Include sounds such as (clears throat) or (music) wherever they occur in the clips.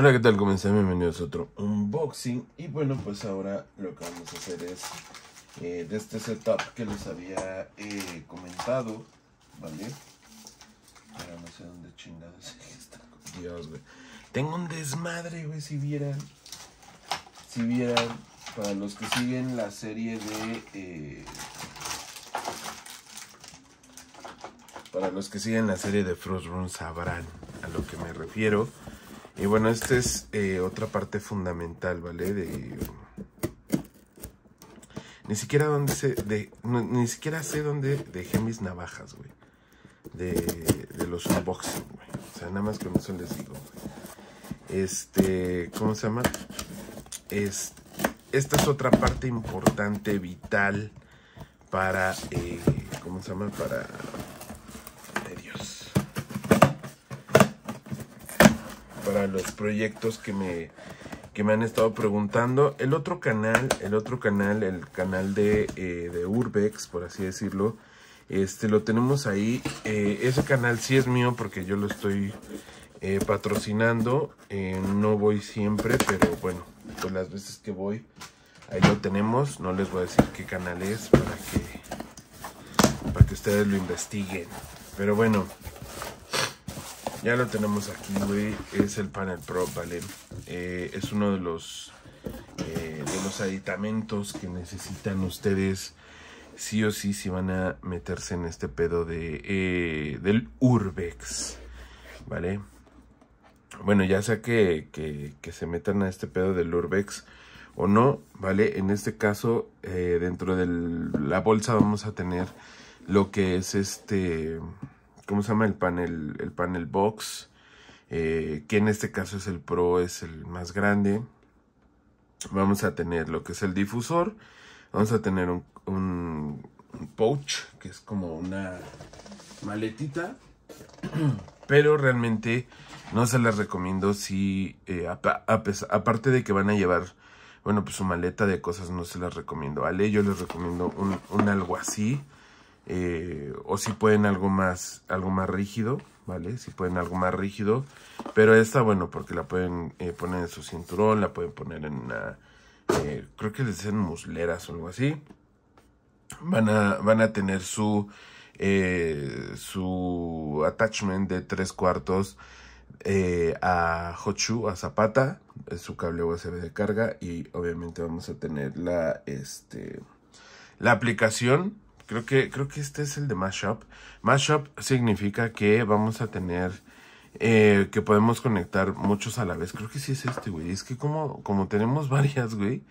Hola, ¿qué tal? Comencé, bienvenidos a otro unboxing. Y bueno, pues ahora lo que vamos a hacer es eh, de este setup que les había eh, comentado, ¿vale? Ahora no sé dónde chingados (laughs) está. Dios, güey. Tengo un desmadre, güey, si vieran. Si vieran, para los que siguen la serie de. Eh, para los que siguen la serie de Frost sabrán a lo que me refiero. Y bueno, esta es eh, otra parte fundamental, ¿vale? De, ni siquiera dónde se, ni siquiera sé dónde dejé mis navajas, güey. De, de, los unboxing, güey. O sea, nada más que eso les digo, Este, ¿cómo se llama? Es, esta es otra parte importante, vital, para, eh, ¿cómo se llama? Para los proyectos que me, que me han estado preguntando. El otro canal, el otro canal, el canal de, eh, Urbex, por así decirlo, este lo tenemos ahí. Eh, ese canal sí es mío porque yo lo estoy eh, patrocinando. no voy siempre, pero bueno, pues las veces que voy, ahí lo tenemos. No les voy a decir qué canal es para que, para que ustedes lo investiguen. Pero bueno, ya lo tenemos aquí, güey. Es el panel pro, ¿vale? Eh, es uno de los, eh, de los aditamentos que necesitan ustedes sí o sí si van a meterse en este pedo de, eh, del Urbex, ¿vale? Bueno, ya sea que, que, que, se metan a este pedo del Urbex o no, ¿vale? En este caso, dentro de la bolsa vamos a tener lo que es este... ¿cómo se llama? El panel, el panel box, eh, que en este caso es el Pro, es el más grande. Vamos a tener lo que es el difusor, vamos a tener un, un, pouch, que es como una maletita, (clears throat) pero realmente no se las recomiendo si, eh, aparte de que van a llevar bueno, pues su maleta de cosas no se las recomiendo, ¿vale? Yo les recomiendo un algo así. Eh, o si pueden algo más, algo más rígido, ¿vale? Si pueden algo más rígido, pero esta, bueno, porque la pueden eh, poner en su cinturón, la pueden poner en una, eh, creo que les dicen musleras o algo así. Van a, van a tener su, su attachment de tres cuartos a Hochu, a Zapata, su cable USB de carga y obviamente vamos a tener la, este, la aplicación Creo que, creo que este es el de mashup. Mashup significa que vamos a tener... Eh, que podemos conectar muchos a la vez. Creo que sí es este, güey. Es que como, como tenemos (laughs) varias, güey,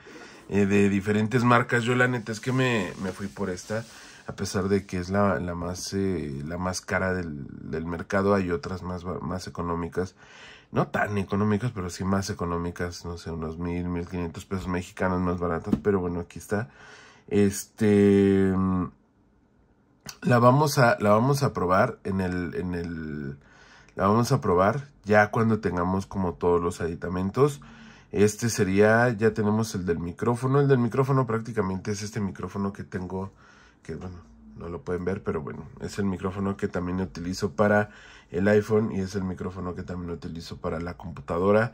eh, de diferentes marcas, yo la neta es que me, fui por esta. A pesar de que es la, más, eh, la más cara del, mercado, hay otras más, más económicas. No tan económicas, pero sí más económicas. No sé, unos mil, mil quinientos pesos mexicanos más baratos. Pero bueno, aquí está. Este. La vamos a, la vamos a probar en el, en el, la vamos a probar ya cuando tengamos como todos los aditamentos. Este sería, ya tenemos el del micrófono. El del micrófono prácticamente es este micrófono que tengo, que bueno, no lo pueden ver, pero bueno, es el micrófono que también utilizo para el iPhone y es el micrófono que también utilizo para la computadora.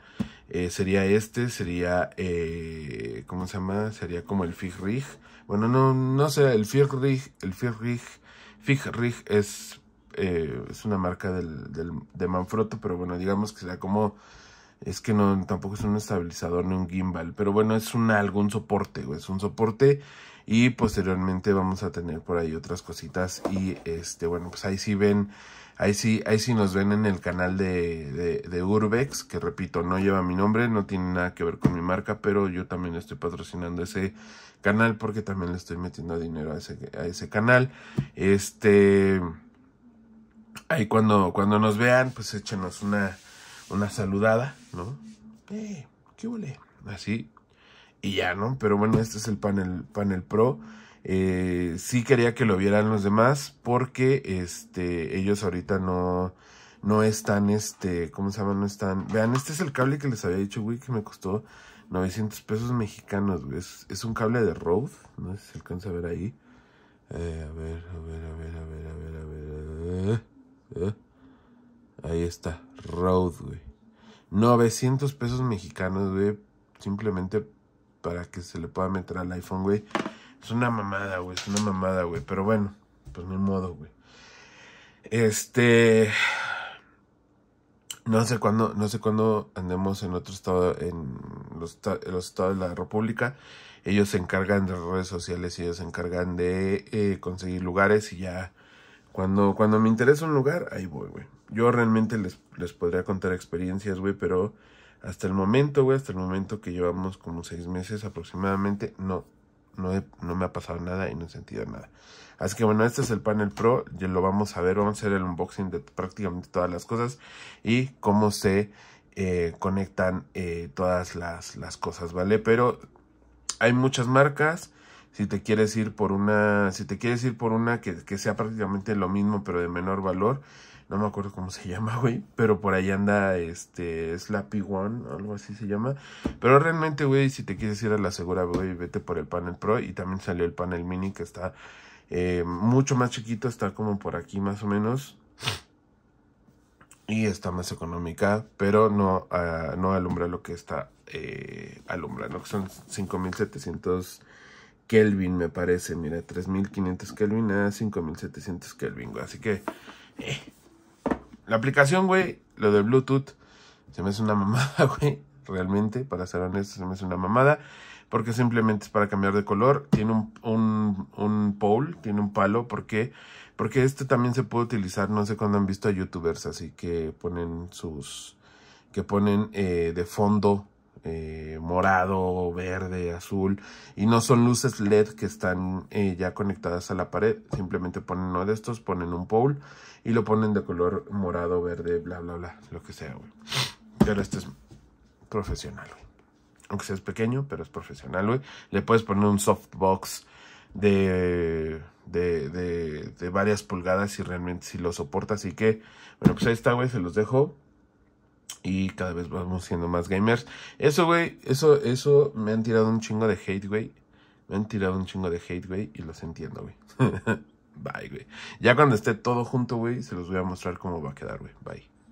Eh, sería este, sería, eh, ¿cómo se llama? Sería como el FIG Bueno, no, no sé, el FIGRIG. el FIG Rig es, eh, es una marca del, del, de Manfrotto, pero bueno, digamos que sea como es que no, tampoco es un estabilizador ni un gimbal, pero bueno, es un, algún soporte, es un soporte y posteriormente vamos a tener por ahí otras cositas y este, bueno, pues ahí sí ven, ahí sí, ahí sí nos ven en el canal de, de, Urbex, que repito, no lleva mi nombre, no tiene nada que ver con mi marca, pero yo también estoy patrocinando ese canal porque también le estoy metiendo dinero a ese, canal. Este, ahí cuando, cuando nos vean, pues échenos una una saludada, ¿no? Eh, qué huele. Así. Y ya, ¿no? Pero bueno, este es el panel, panel pro. Eh, sí quería que lo vieran los demás porque este, ellos ahorita no, no están, este, ¿cómo se llama? No están. Vean, este es el cable que les había dicho, güey, que me costó 900 pesos mexicanos, güey. Es, un cable de Rode, no sé si se alcanza a ver ahí. Eh, a ver, a ver, a ver, a ver, a ver, a ver. Eh, eh. ahí está. Road, güey. 900 pesos mexicanos, güey. Simplemente para que se le pueda meter al iPhone, güey. Es una mamada, güey. Es una mamada, güey. Pero bueno, pues ni modo, güey. Este. No sé cuándo, no sé cuándo andemos en otro estado, en los, estados de la República. Ellos se encargan de redes sociales y ellos se encargan de eh, conseguir lugares y ya. Cuando, cuando me interesa un lugar, ahí voy, güey yo realmente les, les podría contar experiencias, güey, pero hasta el momento, güey, hasta el momento que llevamos como seis meses aproximadamente, no, no, no me ha pasado nada y no he sentido nada. Así que bueno, este es el panel pro, ya lo vamos a ver, vamos a hacer el unboxing de prácticamente todas las cosas y cómo se eh, conectan eh, todas las, las cosas, ¿vale? Pero hay muchas marcas, si te quieres ir por una, si te quieres ir por una que, que sea prácticamente lo mismo pero de menor valor, no me acuerdo cómo se (laughs) llama, güey. Pero por ahí anda, este, Slappy One, algo así se llama. Pero realmente, güey, si te quieres ir a la segura, güey, vete por el panel Pro. Y también salió el panel Mini, que está eh, mucho más chiquito, está como por aquí más o menos. Y está más económica, pero no, ah, no alumbra lo que está eh, alumbrando, que son 5700 Kelvin, me parece. Mira, 3500 Kelvin a ah, 5700 Kelvin, güey. Así que, eh, la aplicación, güey, lo de Bluetooth, se me hace una mamada, (laughs) güey. Realmente, para ser honesto, se me hace una mamada. Porque simplemente es para cambiar de color. Tiene un, un, pole, tiene un palo. ¿Por qué? Porque este también se puede utilizar, no sé cuándo han visto a youtubers, así que ponen sus... que ponen eh, de fondo... Eh, morado, verde, azul. Y no son luces LED que están eh, ya conectadas a la pared. Simplemente ponen uno de estos, ponen un pole y lo ponen de color morado, verde, bla, bla, bla. Lo que sea, Pero esto es profesional, Aunque sea pequeño, pero es profesional, güey. Le puedes poner un softbox de... De, de, varias pulgadas y realmente si lo soporta así que bueno pues ahí está güey se los dejo y cada vez vamos siendo más gamers. Eso, güey, eso, eso me han tirado un chingo de hate, güey. Me han tirado un chingo de hate, güey, y los entiendo, güey. (laughs) Bye, güey. Ya cuando esté todo junto, güey, se los voy a mostrar cómo va a quedar, güey. Bye.